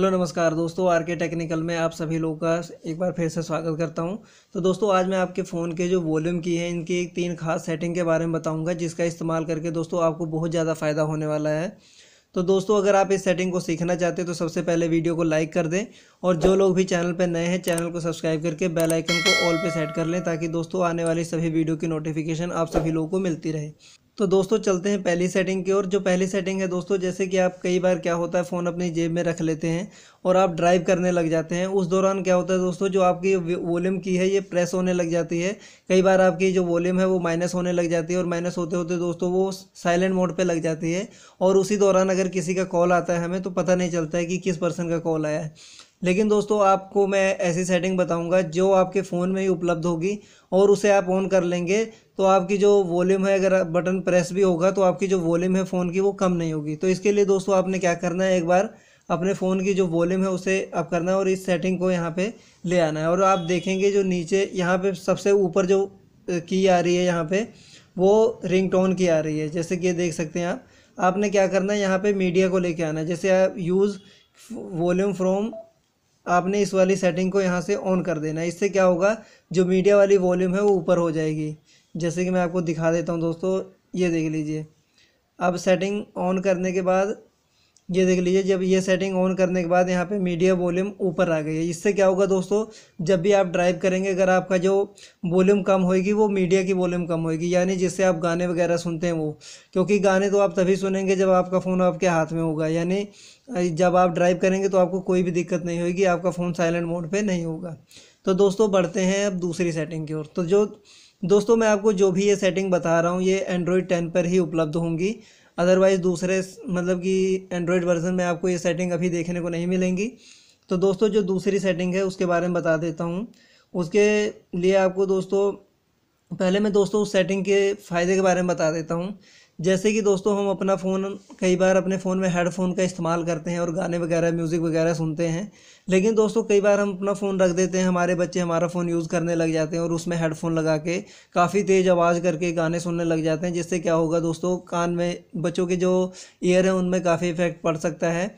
hello नमस्कार दोस्तों are के टेक्निकल में आप सभी लोगों का एक बार फिर से स्वागत करता हूं तो दोस्तों आज मैं आपके फ़ोन के जो वॉल्यूम की है इनकी एक तीन खास सेटिंग के बारे में बताऊंगा जिसका इस्तेमाल करके दोस्तों आपको बहुत ज़्यादा फ़ायदा होने वाला है तो दोस्तों अगर आप इस सेटिंग को सीखना चाहते हैं तो सबसे पहले वीडियो को लाइक कर दें और जो लोग भी चैनल पर नए हैं चैनल को सब्सक्राइब करके बेलाइकन को ऑल पर सेट कर लें ताकि दोस्तों आने वाली सभी वीडियो की नोटिफिकेशन आप सभी लोगों को मिलती रहे तो दोस्तों चलते हैं पहली सेटिंग की ओर जो पहली सेटिंग है दोस्तों जैसे कि आप कई बार क्या होता है फ़ोन अपनी जेब में रख लेते हैं और आप ड्राइव करने लग जाते हैं उस दौरान क्या होता है दोस्तों जो आपकी वॉल्यूम की है ये प्रेस होने लग जाती है कई बार आपकी जो वॉल्यूम है वो माइनस होने लग जाती है और माइनस होते होते दोस्तों वो साइलेंट मोड पर लग जाती है और उसी दौरान अगर किसी का कॉल आता है हमें तो पता नहीं चलता है कि किस पर्सन का कॉल आया है लेकिन दोस्तों आपको मैं ऐसी सेटिंग बताऊंगा जो आपके फ़ोन में ही उपलब्ध होगी और उसे आप ऑन कर लेंगे तो आपकी जो वॉल्यूम है अगर बटन प्रेस भी होगा तो आपकी जो वॉल्यूम है फ़ोन की वो कम नहीं होगी तो इसके लिए दोस्तों आपने क्या करना है एक बार अपने फ़ोन की जो वॉल्यूम है उसे अप करना है और इस सेटिंग को यहाँ पे ले आना है और आप देखेंगे जो नीचे यहाँ पे सबसे ऊपर जो की आ रही है यहाँ पे वो रिंग टोन की आ रही है जैसे कि ये देख सकते हैं आप आपने क्या करना है यहाँ पे मीडिया को लेके आना है जैसे आप यूज़ वॉल्यूम फ्रॉम आपने इस वाली सेटिंग को यहाँ से ऑन कर देना है इससे क्या होगा जो मीडिया वाली वॉल्यूम है वो ऊपर हो जाएगी जैसे कि मैं आपको दिखा देता हूँ दोस्तों ये देख लीजिए अब सेटिंग ऑन करने के बाद ये देख लीजिए जब ये सेटिंग ऑन करने के बाद यहाँ पे मीडिया वॉल्यूम ऊपर आ गई है इससे क्या होगा दोस्तों जब भी आप ड्राइव करेंगे अगर आपका जो वॉल्यूम कम होएगी वो मीडिया की वॉल्यूम कम होएगी यानी जिससे आप गाने वगैरह सुनते हैं वो क्योंकि गाने तो आप तभी सुनेंगे जब आपका फ़ोन आपके हाथ में होगा यानी जब आप ड्राइव करेंगे तो आपको कोई भी दिक्कत नहीं होगी आपका फ़ोन साइलेंट मोड पर नहीं होगा तो दोस्तों बढ़ते हैं अब दूसरी सेटिंग की ओर तो जो दोस्तों मैं आपको जो भी ये सेटिंग बता रहा हूँ ये एंड्रॉयड टेन पर ही उपलब्ध होंगी अदरवाइज़ दूसरे मतलब कि एंड्रॉयड वर्जन में आपको ये सेटिंग अभी देखने को नहीं मिलेंगी तो दोस्तों जो दूसरी सेटिंग है उसके बारे में बता देता हूँ उसके लिए आपको दोस्तों पहले मैं दोस्तों उस सेटिंग के फ़ायदे के बारे में बता देता हूँ जैसे कि दोस्तों हम अपना फ़ोन कई बार अपने फ़ोन में हेडफोन का इस्तेमाल करते हैं और गाने वगैरह म्यूज़िक वगैरह सुनते हैं लेकिन दोस्तों कई बार हम अपना फ़ोन रख देते हैं हमारे बच्चे हमारा फ़ोन यूज़ करने लग जाते हैं और उसमें हेडफोन लगा के काफ़ी तेज़ आवाज़ करके गाने सुनने लग जाते हैं जिससे क्या होगा दोस्तों कान में बच्चों के जो ईयर हैं उनमें काफ़ी इफ़ेक्ट पड़ सकता है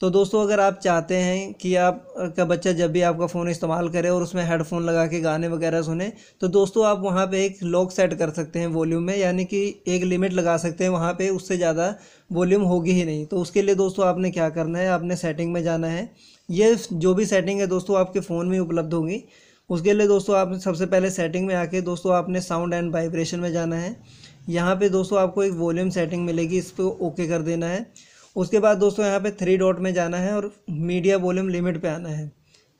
तो दोस्तों अगर आप चाहते हैं कि आप का बच्चा जब भी आपका फ़ोन इस्तेमाल करे और उसमें हेडफोन लगा के गाने वगैरह सुने तो दोस्तों आप वहाँ पे एक लॉक सेट कर सकते हैं वॉल्यूम में यानी कि एक लिमिट लगा सकते हैं वहाँ पे उससे ज़्यादा वॉल्यूम होगी ही नहीं तो उसके लिए दोस्तों आपने क्या करना है आपने सेटिंग में जाना है ये जो भी सेटिंग है दोस्तों आपके फ़ोन में उपलब्ध होगी उसके लिए दोस्तों आप सबसे पहले सेटिंग में आके दोस्तों आपने साउंड एंड वाइब्रेशन में जाना है यहाँ पे दोस्तों आपको एक वॉल्यूम सेटिंग मिलेगी इस पर ओके कर देना है उसके बाद दोस्तों यहाँ पे थ्री डॉट में जाना है और मीडिया वॉल्यूम लिमिट पे आना है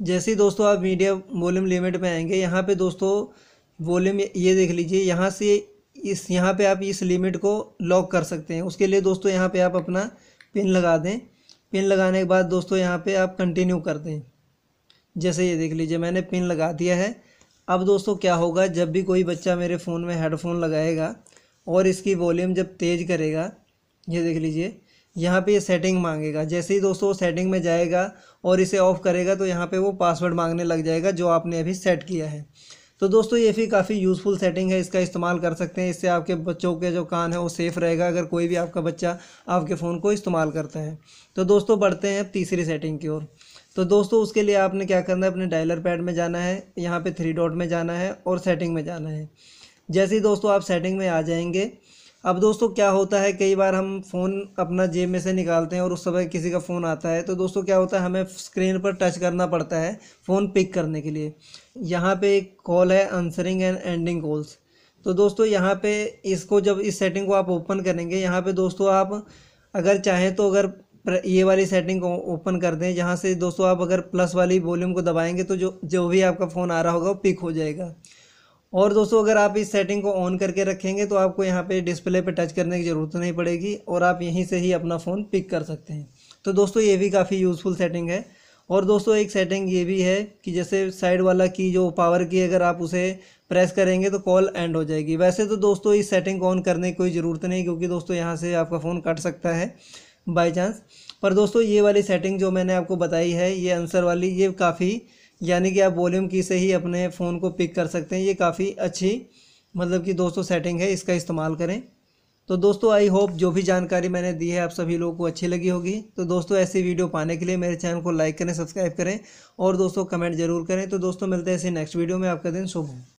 जैसे ही दोस्तों आप मीडिया वॉल्यूम लिमिट पे आएंगे यहाँ पे दोस्तों वॉल्यूम ये देख लीजिए यहाँ से इस यहाँ पे आप इस लिमिट को लॉक कर सकते हैं उसके लिए दोस्तों यहाँ पे आप अपना पिन लगा दें पिन लगाने के बाद दोस्तों यहाँ पर आप कंटिन्यू कर दें जैसे ये देख लीजिए मैंने पिन लगा दिया है अब दोस्तों क्या होगा जब भी कोई बच्चा मेरे फ़ोन में हेडफोन लगाएगा और इसकी वॉल्यूम जब तेज़ करेगा ये देख लीजिए यहाँ पे ये सेटिंग मांगेगा जैसे ही दोस्तों सेटिंग में जाएगा और इसे ऑफ़ करेगा तो यहाँ पे वो पासवर्ड मांगने लग जाएगा जो आपने अभी सेट किया है तो दोस्तों ये भी काफ़ी यूज़फुल सेटिंग है इसका इस्तेमाल कर सकते हैं इससे आपके बच्चों के जो कान है वो सेफ़ रहेगा अगर कोई भी आपका बच्चा आपके फ़ोन को इस्तेमाल करता है तो दोस्तों बढ़ते हैं अब तीसरी सेटिंग की ओर तो दोस्तों उसके लिए आपने क्या करना है अपने डायलर पैड में जाना है यहाँ पर थ्री डॉट में जाना है और सेटिंग में जाना है जैसे ही दोस्तों आप सेटिंग में आ जाएंगे अब दोस्तों क्या होता है कई बार हम फ़ोन अपना जेब में से निकालते हैं और उस समय किसी का फ़ोन आता है तो दोस्तों क्या होता है हमें स्क्रीन पर टच करना पड़ता है फ़ोन पिक करने के लिए यहाँ पे एक कॉल है आंसरिंग एंड एंडिंग कॉल्स तो दोस्तों यहाँ पे इसको जब इस सेटिंग को आप ओपन करेंगे यहाँ पर दोस्तों आप अगर चाहें तो अगर ये वाली सेटिंग को ओपन कर दें जहाँ से दोस्तों आप अगर प्लस वाली वॉल्यूम को दबाएँगे तो जो जो भी आपका फ़ोन आ रहा होगा वो पिक हो जाएगा और दोस्तों अगर आप इस सेटिंग को ऑन करके रखेंगे तो आपको यहाँ पे डिस्प्ले पे टच करने की ज़रूरत नहीं पड़ेगी और आप यहीं से ही अपना फ़ोन पिक कर सकते हैं तो दोस्तों ये भी काफ़ी यूज़फुल सेटिंग है और दोस्तों एक सेटिंग ये भी है कि जैसे साइड वाला की जो पावर की अगर आप उसे प्रेस करेंगे तो कॉल एंड हो जाएगी वैसे तो दोस्तों इस सेटिंग को ऑन करने की कोई ज़रूरत नहीं क्योंकि दोस्तों यहाँ से आपका फ़ोन कट सकता है बाई चांस पर दोस्तों ये वाली सेटिंग जो मैंने आपको बताई है ये आंसर वाली ये काफ़ी यानी कि आप वॉल्यूम की से ही अपने फ़ोन को पिक कर सकते हैं ये काफ़ी अच्छी मतलब कि दोस्तों सेटिंग है इसका इस्तेमाल करें तो दोस्तों आई होप जो भी जानकारी मैंने दी है आप सभी लोगों को अच्छी लगी होगी तो दोस्तों ऐसी वीडियो पाने के लिए मेरे चैनल को लाइक करें सब्सक्राइब करें और दोस्तों कमेंट जरूर करें तो दोस्तों मिलते हैं ऐसे नेक्स्ट वीडियो में आपका दिन शुभ हो